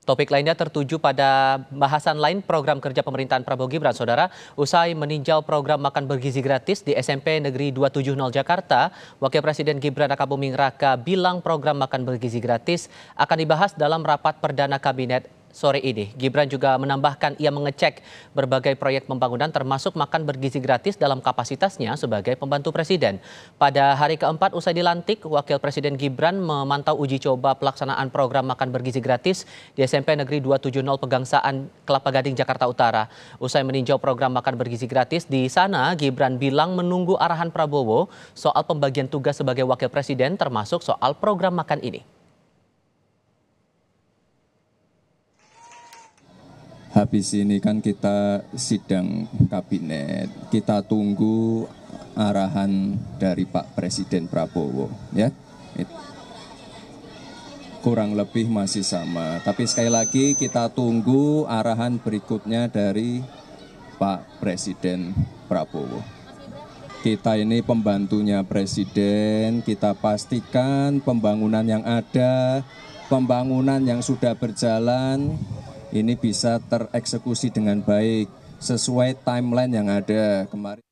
Topik lainnya tertuju pada bahasan lain program kerja pemerintahan Prabowo Gibran, Saudara. Usai meninjau program makan bergizi gratis di SMP Negeri 270 Jakarta, Wakil Presiden Gibran Rakabuming Raka bilang program makan bergizi gratis akan dibahas dalam rapat perdana kabinet sore ini. Gibran juga menambahkan ia mengecek berbagai proyek pembangunan termasuk makan bergizi gratis dalam kapasitasnya sebagai pembantu presiden. Pada hari keempat usai dilantik, Wakil Presiden Gibran memantau uji coba pelaksanaan program makan bergizi gratis di SMP Negeri 270 Pegangsaan Kelapa Gading, Jakarta Utara. Usai meninjau program makan bergizi gratis di sana, Gibran bilang menunggu arahan Prabowo soal pembagian tugas sebagai Wakil Presiden termasuk soal program makan ini. habis ini kan kita sidang kabinet, kita tunggu arahan dari Pak Presiden Prabowo, ya. Kurang lebih masih sama, tapi sekali lagi kita tunggu arahan berikutnya dari Pak Presiden Prabowo. Kita ini pembantunya Presiden, kita pastikan pembangunan yang ada, pembangunan yang sudah berjalan, ini bisa tereksekusi dengan baik sesuai timeline yang ada kemarin.